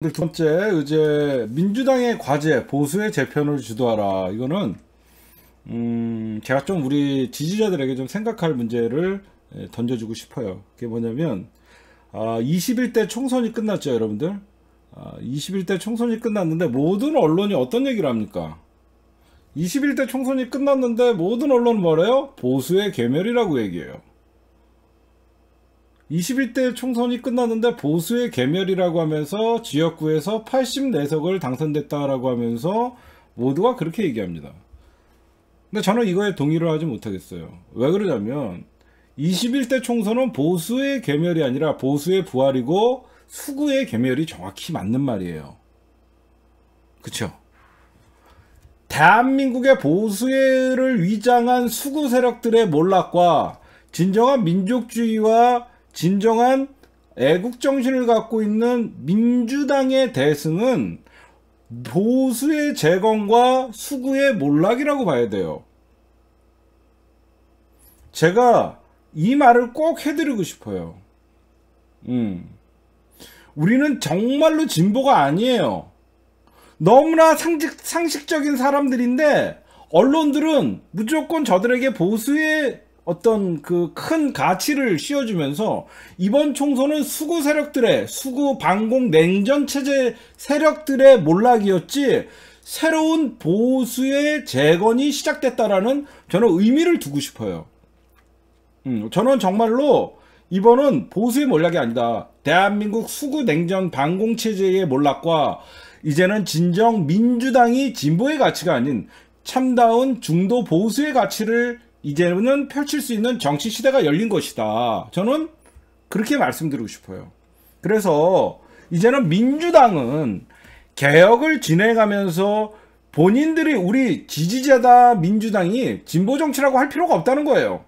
두 번째 이제 민주당의 과제 보수의 재편을 주도하라 이거는 음 제가 좀 우리 지지자들에게 좀 생각할 문제를 예, 던져주고 싶어요 그게 뭐냐면 아 21대 총선이 끝났죠 여러분들 아 21대 총선이 끝났는데 모든 언론이 어떤 얘기를 합니까 21대 총선이 끝났는데 모든 언론 뭐래요 보수의 괴멸이라고 얘기해요 21대 총선이 끝났는데 보수의 개멸이라고 하면서 지역구에서 84석을 당선됐다라고 하면서 모두가 그렇게 얘기합니다. 근데 저는 이거에 동의를 하지 못하겠어요. 왜 그러냐면 21대 총선은 보수의 개멸이 아니라 보수의 부활이고 수구의 개멸이 정확히 맞는 말이에요. 그쵸? 대한민국의 보수를 위장한 수구 세력들의 몰락과 진정한 민족주의와 진정한 애국 정신을 갖고 있는 민주당의 대승은 보수의 재건과 수구의 몰락이라고 봐야 돼요. 제가 이 말을 꼭 해드리고 싶어요. 음. 우리는 정말로 진보가 아니에요. 너무나 상식, 상식적인 사람들인데 언론들은 무조건 저들에게 보수의 어떤 그 큰 가치를 씌워주면서 이번 총선은 수구 세력들의 수구 반공 냉전 체제 세력들의 몰락이었지 새로운 보수의 재건이 시작됐다라는 저는 의미를 두고 싶어요. 음, 저는 정말로 이번은 보수의 몰락이 아니다. 대한민국 수구 냉전 반공 체제의 몰락과 이제는 진정 민주당이 진보의 가치가 아닌 참다운 중도 보수의 가치를 이제는 펼칠 수 있는 정치 시대가 열린 것이다. 저는 그렇게 말씀드리고 싶어요. 그래서 이제는 민주당은 개혁을 진행하면서 본인들이 우리 지지자다 민주당이 진보 정치라고 할 필요가 없다는 거예요.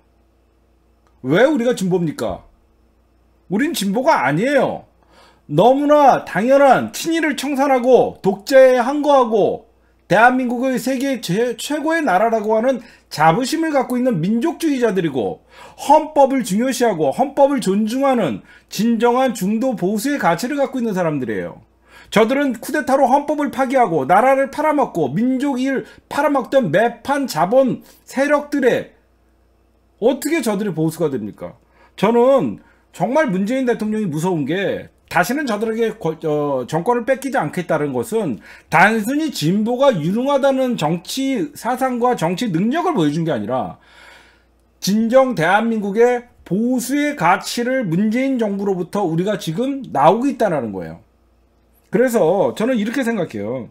왜 우리가 진보입니까? 우린 진보가 아니에요. 너무나 당연한 친일을 청산하고 독재 항거하고 대한민국의 세계 제, 최고의 나라라고 하는 자부심을 갖고 있는 민족주의자들이고 헌법을 중요시하고 헌법을 존중하는 진정한 중도 보수의 가치를 갖고 있는 사람들이에요. 저들은 쿠데타로 헌법을 파기하고 나라를 팔아먹고 민족일 팔아먹던 매판 자본 세력들의 어떻게 저들이 보수가 됩니까? 저는 정말 문재인 대통령이 무서운 게 다시는 저들에게 어, 정권을 뺏기지 않겠다는 것은 단순히 진보가 유능하다는 정치 사상과 정치 능력을 보여준 게 아니라 진정 대한민국의 보수의 가치를 문재인 정부로부터 우리가 지금 나오고 있다는 거예요. 그래서 저는 이렇게 생각해요.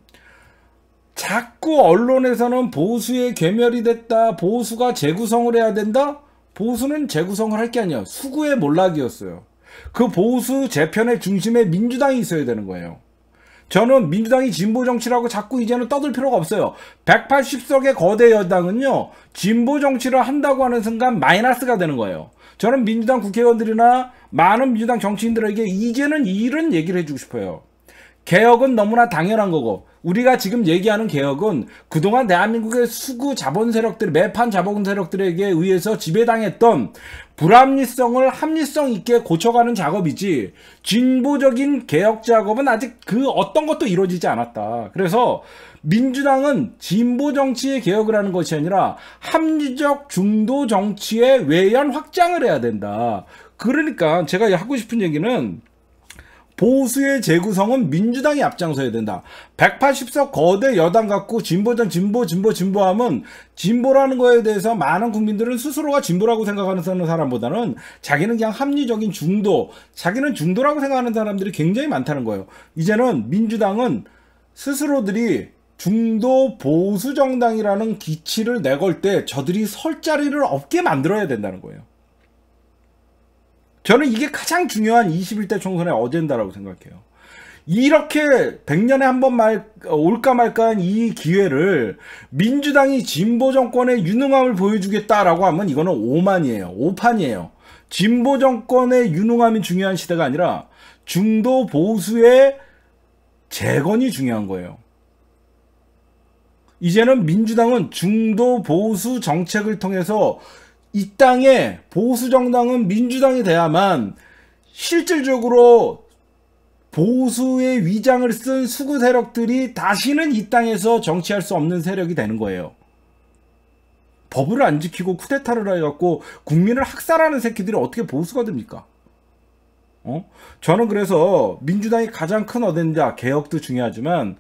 자꾸 언론에서는 보수의 괴멸이 됐다. 보수가 재구성을 해야 된다. 보수는 재구성을 할 게 아니야. 수구의 몰락이었어요. 그 보수 재편의 중심에 민주당이 있어야 되는 거예요. 저는 민주당이 진보 정치라고 자꾸 이제는 떠들 필요가 없어요. 180석의 거대 여당은요. 진보 정치를 한다고 하는 순간 마이너스가 되는 거예요. 저는 민주당 국회의원들이나 많은 민주당 정치인들에게 이제는 이런 얘기를 해주고 싶어요. 개혁은 너무나 당연한 거고 우리가 지금 얘기하는 개혁은 그동안 대한민국의 수구 자본 세력들, 매판 자본 세력들에게 의해서 지배당했던 불합리성을 합리성 있게 고쳐가는 작업이지 진보적인 개혁 작업은 아직 그 어떤 것도 이루어지지 않았다. 그래서 민주당은 진보 정치의 개혁을 하는 것이 아니라 합리적 중도 정치의 외연 확장을 해야 된다. 그러니까 제가 하고 싶은 얘기는 보수의 재구성은 민주당이 앞장서야 된다. 180석 거대 여당 갖고 진보전 진보 진보 진보하면 진보라는 거에 대해서 많은 국민들은 스스로가 진보라고 생각하는 사람보다는 자기는 그냥 합리적인 중도, 자기는 중도라고 생각하는 사람들이 굉장히 많다는 거예요. 이제는 민주당은 스스로들이 중도 보수 정당이라는 기치를 내걸 때 저들이 설 자리를 없게 만들어야 된다는 거예요. 저는 이게 가장 중요한 21대 총선의 어젠다라고 생각해요. 이렇게 100년에 한 번 말, 올까 말까한 이 기회를 민주당이 진보 정권의 유능함을 보여주겠다라고 하면 이거는 오만이에요. 오판이에요. 진보 정권의 유능함이 중요한 시대가 아니라 중도 보수의 재건이 중요한 거예요. 이제는 민주당은 중도 보수 정책을 통해서 이 땅에 보수 정당은 민주당이 돼야만 실질적으로 보수의 위장을 쓴 수구 세력들이 다시는 이 땅에서 정치할 수 없는 세력이 되는 거예요. 법을 안 지키고 쿠데타를 해갖고 국민을 학살하는 새끼들이 어떻게 보수가 됩니까? 어? 저는 그래서 민주당이 가장 큰 어댄자 개혁도 중요하지만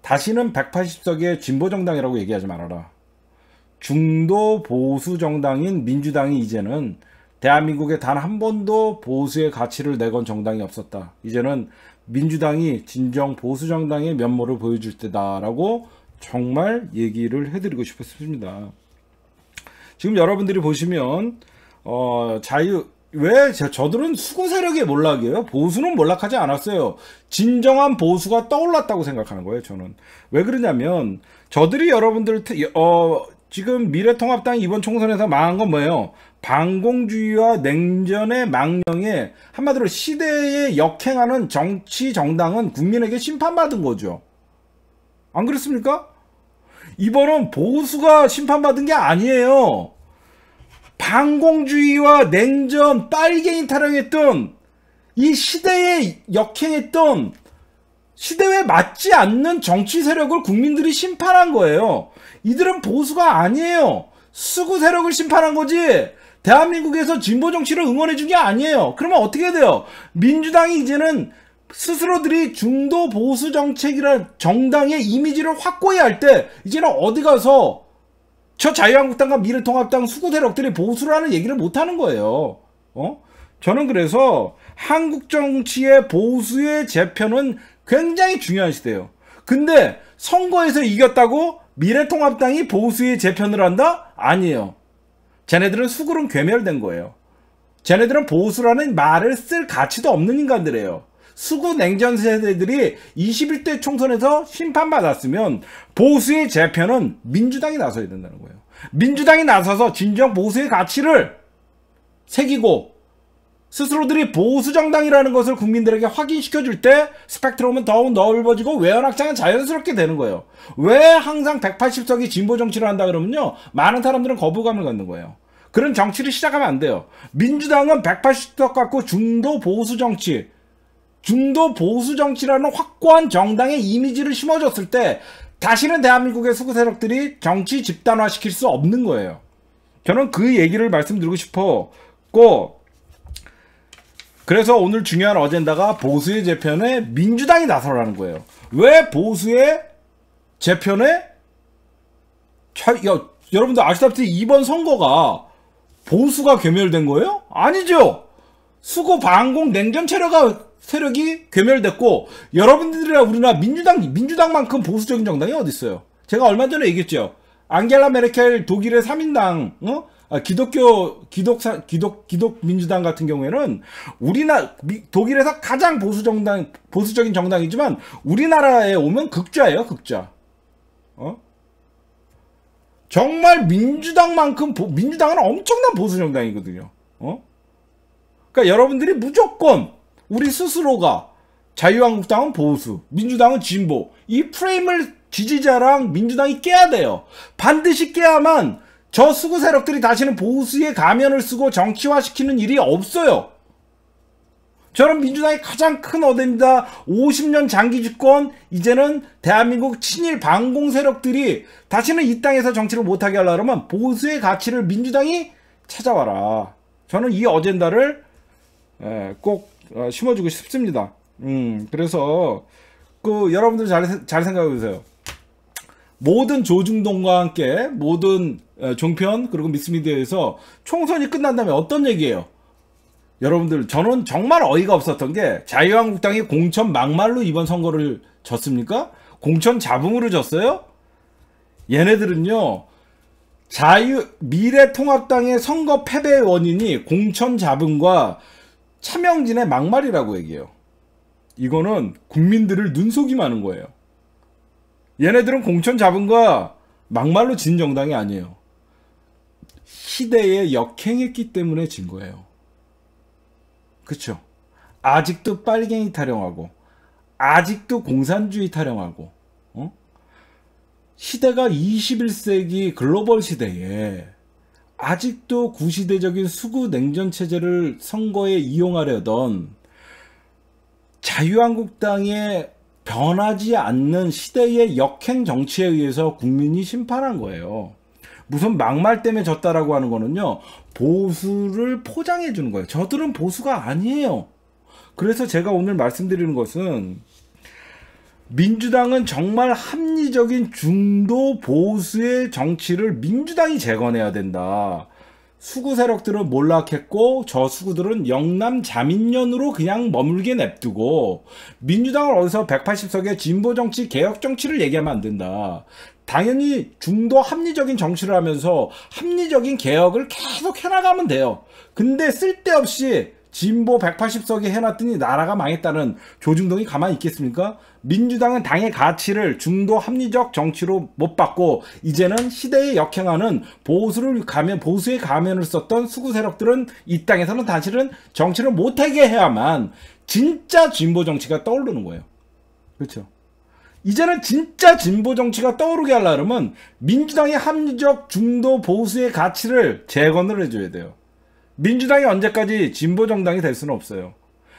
다시는 180석의 진보정당이라고 얘기하지 말아라. 중도 보수 정당인 민주당이 이제는 대한민국에 단 한 번도 보수의 가치를 내건 정당이 없었다. 이제는 민주당이 진정 보수 정당의 면모를 보여줄 때다라고 정말 얘기를 해드리고 싶었습니다. 지금 여러분들이 보시면 어, 자유 왜 저, 저들은 수구 세력의 몰락이에요. 보수는 몰락하지 않았어요. 진정한 보수가 떠올랐다고 생각하는 거예요. 저는 왜 그러냐면 저들이 여러분들 어, 지금 미래통합당이 이번 총선에서 망한 건 뭐예요? 반공주의와 냉전의 망령에 한마디로 시대에 역행하는 정치 정당은 국민에게 심판받은 거죠. 안 그렇습니까? 이번은 보수가 심판받은 게 아니에요. 반공주의와 냉전, 빨갱이 타령했던 이 시대에 역행했던 시대에 맞지 않는 정치 세력을 국민들이 심판한 거예요. 이들은 보수가 아니에요. 수구 세력을 심판한 거지. 대한민국에서 진보 정치를 응원해 준 게 아니에요. 그러면 어떻게 돼요? 민주당이 이제는 스스로들이 중도 보수 정책이라 정당의 이미지를 확고히 할 때 이제는 어디 가서 저 자유한국당과 미래통합당 수구 세력들이 보수라는 얘기를 못 하는 거예요. 어? 저는 그래서 한국 정치의 보수의 재편은 굉장히 중요한 시대예요. 근데 선거에서 이겼다고 미래통합당이 보수의 재편을 한다? 아니에요. 쟤네들은 수그름 괴멸된 거예요. 쟤네들은 보수라는 말을 쓸 가치도 없는 인간들이에요. 수구 냉전 세대들이 21대 총선에서 심판받았으면 보수의 재편은 민주당이 나서야 된다는 거예요. 민주당이 나서서 진정 보수의 가치를 새기고 스스로들이 보수정당이라는 것을 국민들에게 확인시켜줄 때 스펙트럼은 더욱 넓어지고 외연확장은 자연스럽게 되는 거예요. 왜 항상 180석이 진보 정치를 한다 그러면요. 많은 사람들은 거부감을 갖는 거예요. 그런 정치를 시작하면 안 돼요. 민주당은 180석 갖고 중도 보수 정치, 중도 보수 정치라는 확고한 정당의 이미지를 심어줬을 때 다시는 대한민국의 수구 세력들이 정치 집단화시킬 수 없는 거예요. 저는 그 얘기를 말씀드리고 싶었고 그래서 오늘 중요한 어젠다가 보수의 재편에 민주당이 나서라는 거예요. 왜 보수의 재편에 차, 야, 여러분들 아시다시피 이번 선거가 보수가 괴멸된 거예요? 아니죠. 수고 반공 냉전 체력가 세력이 괴멸됐고 여러분들이나 우리나 민주당 민주당만큼 보수적인 정당이 어디 있어요? 제가 얼마 전에 얘기했죠. 앙겔라 메르켈 독일의 3인당 어? 아, 기독교 기독사 기독 기독 민주당 같은 경우에는 우리나 미, 독일에서 가장 보수 정당 보수적인 정당이지만 우리나라에 오면 극좌예요 극좌. 어? 정말 민주당만큼 보, 민주당은 엄청난 보수 정당이거든요. 어? 그러니까 여러분들이 무조건 우리 스스로가 자유한국당은 보수, 민주당은 진보 이 프레임을 지지자랑 민주당이 깨야 돼요. 반드시 깨야만 저 수구 세력들이 다시는 보수의 가면을 쓰고 정치화시키는 일이 없어요. 저는 민주당의 가장 큰어댑니다 50년 장기 집권 이제는 대한민국 친일 반공 세력들이 다시는 이 땅에서 정치를 못하게 하려면 보수의 가치를 민주당이 찾아와라. 저는 이 어젠다를 예, 꼭 어, 심어주고 싶습니다. 음, 그래서 그 여러분들 잘, 잘 생각해 보세요. 모든 조중동과 함께 모든 종편 그리고 미스미디어에서 총선이 끝난 다음에 어떤 얘기예요? 여러분들 저는 정말 어이가 없었던 게 자유한국당이 공천 막말로 이번 선거를 졌습니까? 공천 잡음으로 졌어요? 얘네들은요 자유 미래통합당의 선거 패배 의 원인이 공천 잡음과 차명진의 막말이라고 얘기해요. 이거는 국민들을 눈속임하는 거예요. 얘네들은 공천 잡음과 막말로 진 정당이 아니에요. 시대에 역행했기 때문에 진 거예요. 그렇 아직도 빨갱이 타령하고 아직도 공산주의 타령하고 어? 시대가 21세기 글로벌 시대에 아직도 구시대적인 수구 냉전 체제를 선거에 이용하려던 자유한국당의 변하지 않는 시대의 역행 정치에 의해서 국민이 심판한 거예요. 무슨 막말 때문에 졌다라고 하는 거는요. 보수를 포장해 주는 거예요. 저들은 보수가 아니에요. 그래서 제가 오늘 말씀드리는 것은 민주당은 정말 합리적인 중도 보수의 정치를 민주당이 재건해야 된다. 수구 세력들은 몰락했고 저 수구들은 영남 자민련으로 그냥 머물게 냅두고 민주당을 어디서 180석의 진보 정치 개혁 정치를 얘기하면 안 된다. 당연히 중도 합리적인 정치를 하면서 합리적인 개혁을 계속 해나가면 돼요. 근데 쓸데없이 진보 180석이 해놨더니 나라가 망했다는 조중동이 가만히 있겠습니까? 민주당은 당의 가치를 중도 합리적 정치로 못 받고 이제는 시대에 역행하는 보수를 가면 보수의 가면을 썼던 수구 세력들은 이 땅에서는 사실은 정치를 못하게 해야만 진짜 진보 정치가 떠오르는 거예요. 그렇죠? 이제는 진짜 진보 정치가 떠오르게 하려면 민주당의 합리적 중도 보수의 가치를 재건을 해줘야 돼요. 민주당이 언제까지 진보 정당이 될 수는 없어요.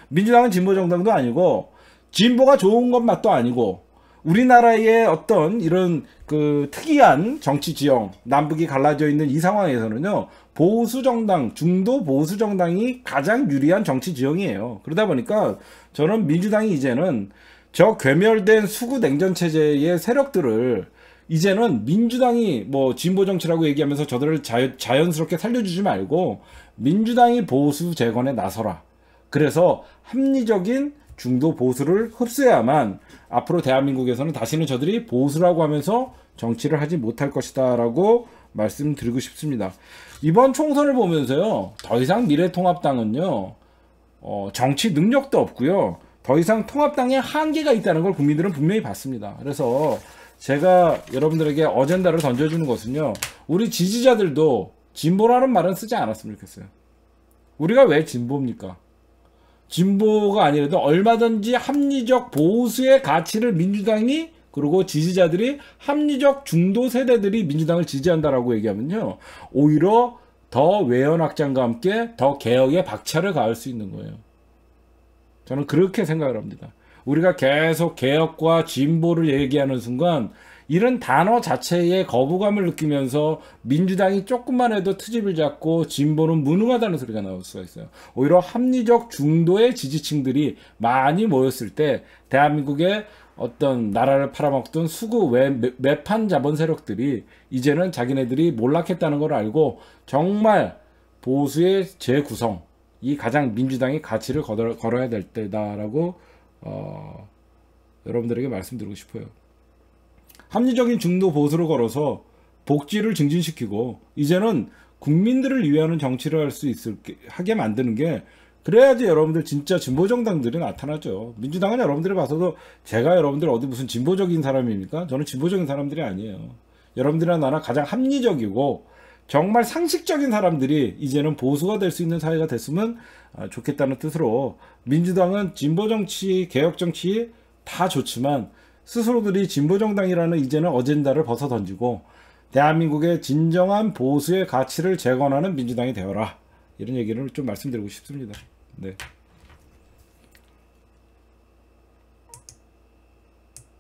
민주당은 진보 정당도 아니고 진보가 좋은 것만도 아니고 우리나라의 어떤 이런 그 특이한 정치 지형 남북이 갈라져 있는 이 상황에서는요 보수 정당 중도 보수 정당이 가장 유리한 정치 지형이에요 그러다 보니까 저는 민주당이 이제는 저 괴멸된 수구 냉전 체제의 세력들을 이제는 민주당이 뭐 진보 정치라고 얘기하면서 저들을 자연, 자연스럽게 살려주지 말고 민주당이 보수 재건에 나서라. 그래서 합리적인 중도 보수를 흡수해야만 앞으로 대한민국에서는 다시는 저들이 보수라고 하면서 정치를 하지 못할 것이다라고 말씀드리고 싶습니다. 이번 총선을 보면서요, 더 이상 미래통합당은요, 어, 정치 능력도 없고요, 더 이상 통합당에 한계가 있다는 걸 국민들은 분명히 봤습니다. 그래서 제가 여러분들에게 어젠다를 던져주는 것은요. 우리 지지자들도 진보라는 말은 쓰지 않았으면 좋겠어요. 우리가 왜 진보입니까? 진보가 아니라도 얼마든지 합리적 보수의 가치를 민주당이 그리고 지지자들이 합리적 중도 세대들이 민주당을 지지한다라고 얘기하면요. 오히려 더 외연 확장과 함께 더 개혁에 박차를 가할 수 있는 거예요. 저는 그렇게 생각을 합니다. 우리가 계속 개혁과 진보를 얘기하는 순간 이런 단어 자체에 거부감을 느끼면서 민주당이 조금만 해도 트집을 잡고 진보는 무능하다는 소리가 나올 수가 있어요. 오히려 합리적 중도의 지지층들이 많이 모였을 때 대한민국의 어떤 나라를 팔아먹던 수구 외, 매판 자본 세력들이 이제는 자기네들이 몰락했다는 걸 알고 정말 보수의 재구성 이 가장 민주당이 가치를 걸어, 걸어야 될 때다라고 어, 여러분들에게 말씀드리고 싶어요. 합리적인 중도 보수를 걸어서 복지를 증진시키고 이제는 국민들을 위하는 정치를 할 수 있을 하게 만드는 게 그래야지 여러분들 진짜 진보 정당들이 나타나죠. 민주당은 여러분들이 봐서도 제가 여러분들 어디 무슨 진보적인 사람입니까? 저는 진보적인 사람들이 아니에요. 여러분들이나 나나 가장 합리적이고 정말 상식적인 사람들이 이제는 보수가 될 수 있는 사회가 됐으면 아, 좋겠다는 뜻으로 민주당은 진보 정치, 개혁 정치 다 좋지만 스스로들이 진보 정당이라는 이제는 어젠다를 벗어 던지고 대한민국의 진정한 보수의 가치를 재건하는 민주당이 되어라 이런 얘기를 좀 말씀드리고 싶습니다. 네.